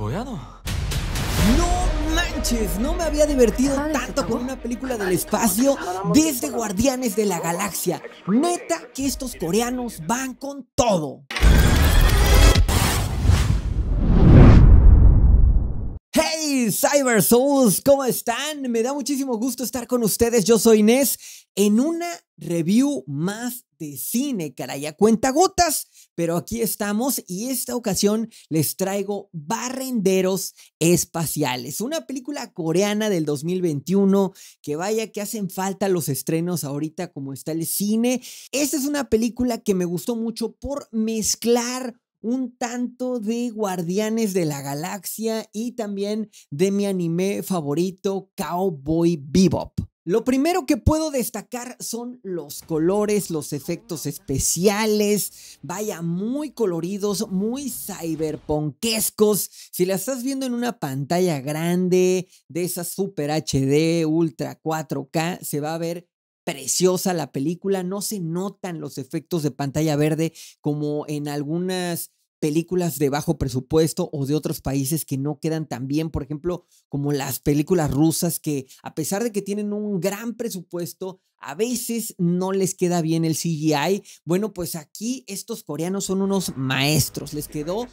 ¡No manches! No me había divertido tanto con una película del espacio desde Guardianes de la Galaxia. Neta que estos coreanos van con todo. Cyber Souls, ¿cómo están? Me da muchísimo gusto estar con ustedes. Yo soy Inés en una review más de cine, caray, a cuenta gotas, pero aquí estamos y esta ocasión les traigo Barrenderos Espaciales, una película coreana del 2021 que vaya que hacen falta los estrenos ahorita como está el cine. Esta es una película que me gustó mucho por mezclar un tanto de Guardianes de la Galaxia y también de mi anime favorito, Cowboy Bebop. Lo primero que puedo destacar son los colores, los efectos especiales, vaya, muy coloridos, muy cyberpunkescos. Si la estás viendo en una pantalla grande, de esa Super HD, Ultra 4K, se va a ver preciosa la película, no se notan los efectos de pantalla verde como en algunas películas de bajo presupuesto o de otros países que no quedan tan bien, por ejemplo, como las películas rusas que a pesar de que tienen un gran presupuesto, a veces no les queda bien el CGI. Bueno, pues aquí estos coreanos son unos maestros, les quedó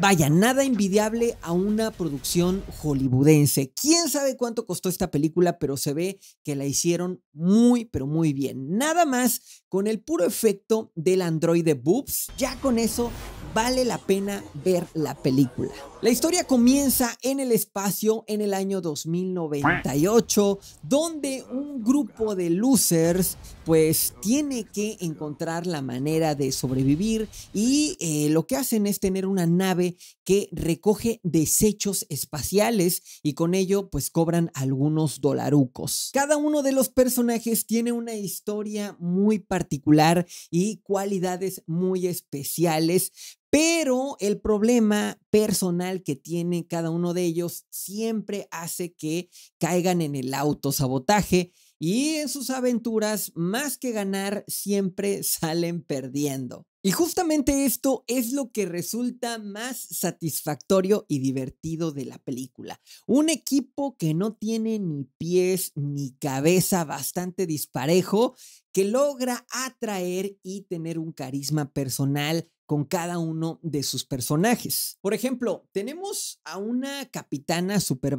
Vaya, nada envidiable a una producción hollywoodense. Quién sabe cuánto costó esta película, pero se ve que la hicieron muy, pero muy bien. Nada más con el puro efecto del androide Boobs. Ya con eso vale la pena ver la película. La historia comienza en el espacio en el año 2098, donde un grupo de losers pues tiene que encontrar la manera de sobrevivir y eh, lo que hacen es tener una nave que recoge desechos espaciales y con ello pues cobran algunos dolarucos. Cada uno de los personajes tiene una historia muy particular y cualidades muy especiales pero el problema personal que tiene cada uno de ellos siempre hace que caigan en el autosabotaje y en sus aventuras, más que ganar, siempre salen perdiendo. Y justamente esto es lo que resulta más satisfactorio y divertido de la película. Un equipo que no tiene ni pies ni cabeza bastante disparejo, que logra atraer y tener un carisma personal con cada uno de sus personajes. Por ejemplo, tenemos a una capitana super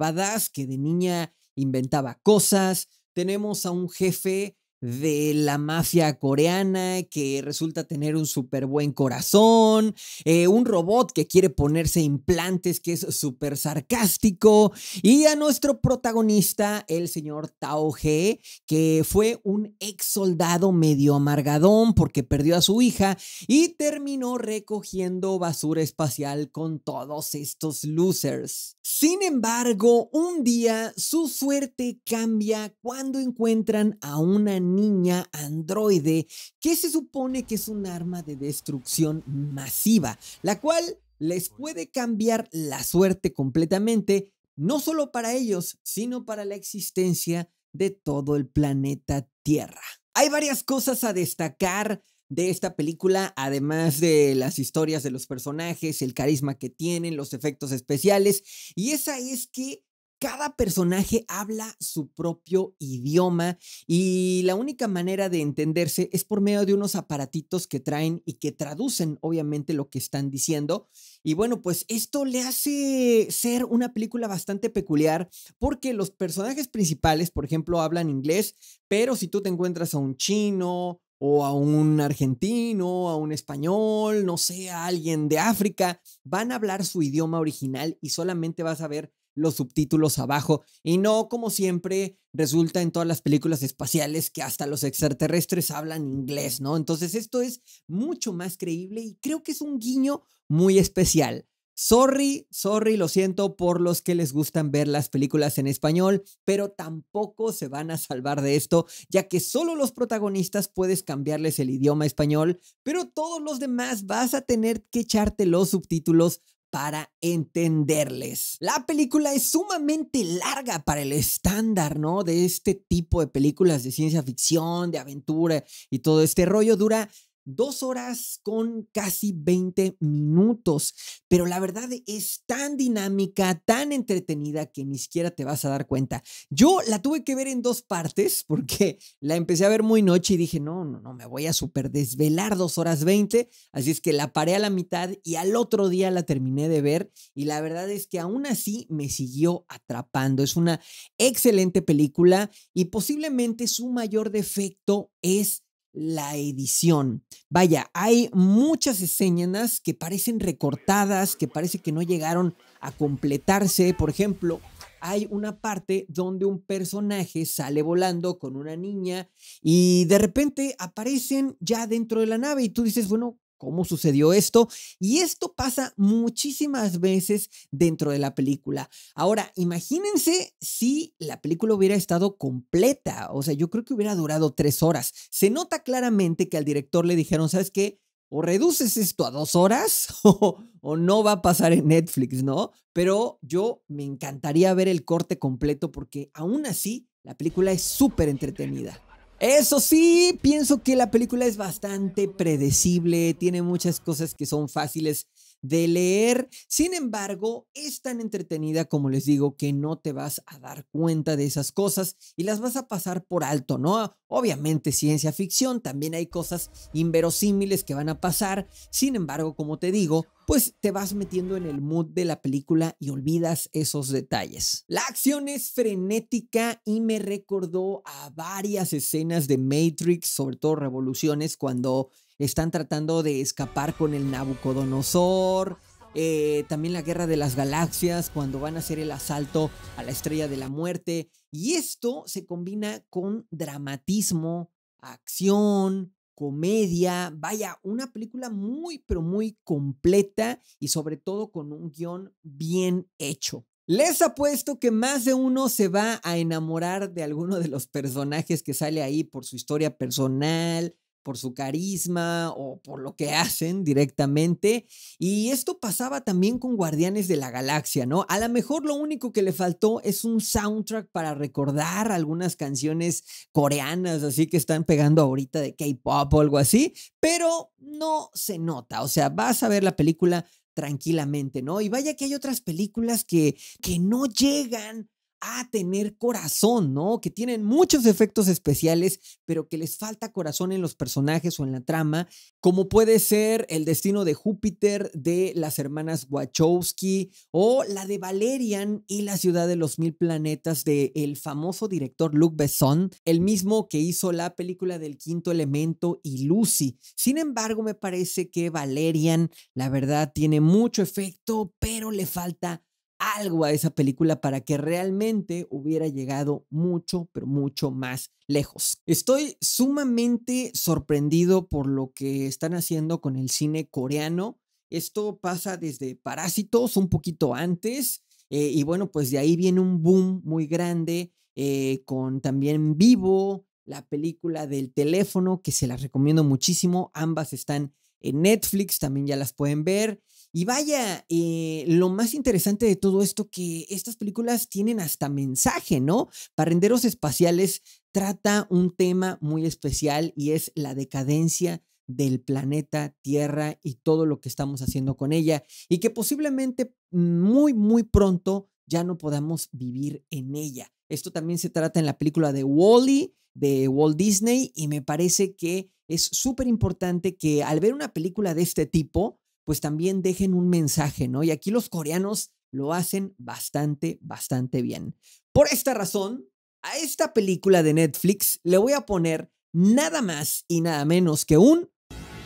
que de niña inventaba cosas, tenemos a un jefe de la mafia coreana que resulta tener un súper buen corazón, eh, un robot que quiere ponerse implantes que es súper sarcástico y a nuestro protagonista, el señor Tao He, que fue un ex soldado medio amargadón porque perdió a su hija y terminó recogiendo basura espacial con todos estos losers. Sin embargo, un día su suerte cambia cuando encuentran a una niña androide que se supone que es un arma de destrucción masiva, la cual les puede cambiar la suerte completamente, no solo para ellos, sino para la existencia de todo el planeta Tierra. Hay varias cosas a destacar de esta película, además de las historias de los personajes, el carisma que tienen, los efectos especiales, y esa es que cada personaje habla su propio idioma y la única manera de entenderse es por medio de unos aparatitos que traen y que traducen obviamente lo que están diciendo. Y bueno, pues esto le hace ser una película bastante peculiar porque los personajes principales, por ejemplo, hablan inglés, pero si tú te encuentras a un chino o a un argentino, a un español, no sé, a alguien de África, van a hablar su idioma original y solamente vas a ver los subtítulos abajo y no como siempre resulta en todas las películas espaciales que hasta los extraterrestres hablan inglés, ¿no? Entonces esto es mucho más creíble y creo que es un guiño muy especial. Sorry, sorry, lo siento por los que les gustan ver las películas en español, pero tampoco se van a salvar de esto, ya que solo los protagonistas puedes cambiarles el idioma español, pero todos los demás vas a tener que echarte los subtítulos para entenderles. La película es sumamente larga para el estándar, ¿no? De este tipo de películas de ciencia ficción, de aventura y todo este rollo. Dura Dos horas con casi 20 minutos, pero la verdad es tan dinámica, tan entretenida que ni siquiera te vas a dar cuenta. Yo la tuve que ver en dos partes porque la empecé a ver muy noche y dije, no, no, no, me voy a super desvelar dos horas 20, así es que la paré a la mitad y al otro día la terminé de ver y la verdad es que aún así me siguió atrapando. Es una excelente película y posiblemente su mayor defecto es la edición. Vaya, hay muchas escenas que parecen recortadas, que parece que no llegaron a completarse. Por ejemplo, hay una parte donde un personaje sale volando con una niña y de repente aparecen ya dentro de la nave y tú dices, bueno, cómo sucedió esto. Y esto pasa muchísimas veces dentro de la película. Ahora, imagínense si la película hubiera estado completa, o sea, yo creo que hubiera durado tres horas. Se nota claramente que al director le dijeron, ¿sabes qué? O reduces esto a dos horas o, no va a pasar en Netflix, ¿no? Pero yo me encantaría ver el corte completo porque aún así la película es súper entretenida. Eso sí, pienso que la película es bastante predecible, tiene muchas cosas que son fáciles de leer. Sin embargo, es tan entretenida, como les digo, que no te vas a dar cuenta de esas cosas y las vas a pasar por alto, ¿no? Obviamente ciencia ficción, también hay cosas inverosímiles que van a pasar. Sin embargo, como te digo, pues te vas metiendo en el mood de la película y olvidas esos detalles. La acción es frenética y me recordó a varias escenas de Matrix, sobre todo revoluciones, cuando están tratando de escapar con el Nabucodonosor. Eh, también la Guerra de las Galaxias, cuando van a hacer el asalto a la Estrella de la Muerte. Y esto se combina con dramatismo, acción, comedia. Vaya, una película muy, pero muy completa y sobre todo con un guión bien hecho. Les apuesto que más de uno se va a enamorar de alguno de los personajes que sale ahí por su historia personal, por su carisma o por lo que hacen directamente. Y esto pasaba también con Guardianes de la Galaxia, ¿no? A lo mejor lo único que le faltó es un soundtrack para recordar algunas canciones coreanas, así que están pegando ahorita de K-Pop o algo así, pero no se nota. O sea, vas a ver la película tranquilamente, ¿no? Y vaya que hay otras películas que, que no llegan a tener corazón, ¿no? Que tienen muchos efectos especiales, pero que les falta corazón en los personajes o en la trama, como puede ser el destino de Júpiter de las hermanas Wachowski o la de Valerian y la ciudad de los mil planetas de el famoso director Luc Besson, el mismo que hizo la película del quinto elemento y Lucy. Sin embargo, me parece que Valerian, la verdad, tiene mucho efecto, pero le falta algo a esa película para que realmente hubiera llegado mucho, pero mucho más lejos. Estoy sumamente sorprendido por lo que están haciendo con el cine coreano. Esto pasa desde Parásitos un poquito antes eh, y bueno, pues de ahí viene un boom muy grande eh, con también Vivo, la película del teléfono que se las recomiendo muchísimo. Ambas están en Netflix también ya las pueden ver. Y vaya, eh, lo más interesante de todo esto que estas películas tienen hasta mensaje, ¿no? renderos Espaciales trata un tema muy especial y es la decadencia del planeta Tierra y todo lo que estamos haciendo con ella y que posiblemente muy, muy pronto ya no podamos vivir en ella. Esto también se trata en la película de Wally, de Walt Disney, y me parece que es súper importante que al ver una película de este tipo, pues también dejen un mensaje, ¿no? Y aquí los coreanos lo hacen bastante, bastante bien. Por esta razón, a esta película de Netflix le voy a poner nada más y nada menos que un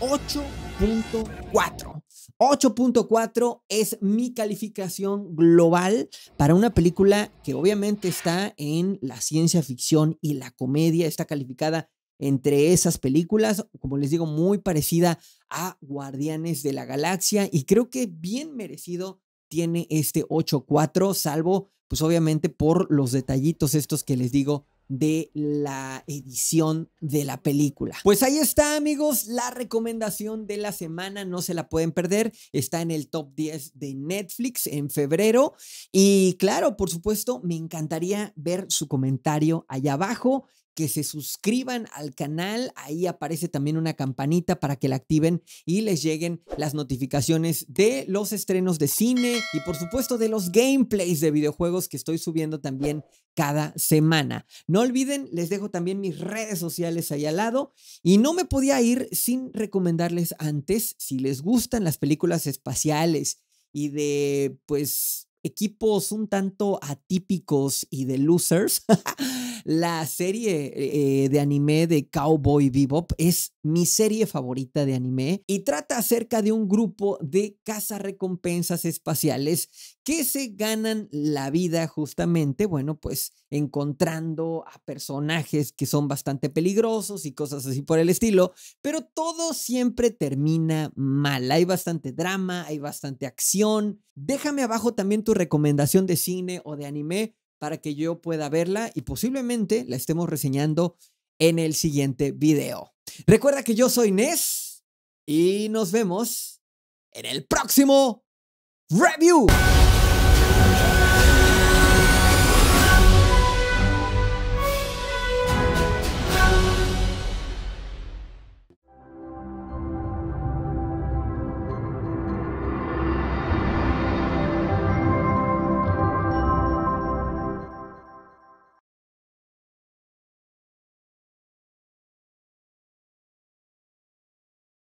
8.4. 8.4 es mi calificación global para una película que obviamente está en la ciencia ficción y la comedia, está calificada entre esas películas, como les digo, muy parecida a Guardianes de la Galaxia y creo que bien merecido tiene este 8-4, salvo pues obviamente por los detallitos estos que les digo de la edición de la película. Pues ahí está amigos, la recomendación de la semana, no se la pueden perder, está en el top 10 de Netflix en febrero y claro, por supuesto, me encantaría ver su comentario allá abajo, que se suscriban al canal. Ahí aparece también una campanita para que la activen y les lleguen las notificaciones de los estrenos de cine y por supuesto de los gameplays de videojuegos que estoy subiendo también cada semana. No olviden, les dejo también mis redes sociales ahí al lado y no me podía ir sin recomendarles antes si les gustan las películas espaciales y de pues equipos un tanto atípicos y de losers. La serie eh, de anime de Cowboy Bebop es mi serie favorita de anime y trata acerca de un grupo de cazarrecompensas espaciales que se ganan la vida justamente, bueno, pues encontrando a personajes que son bastante peligrosos y cosas así por el estilo, pero todo siempre termina mal. Hay bastante drama, hay bastante acción. Déjame abajo también tu recomendación de cine o de anime para que yo pueda verla y posiblemente la estemos reseñando en el siguiente video. Recuerda que yo soy Nes y nos vemos en el próximo review.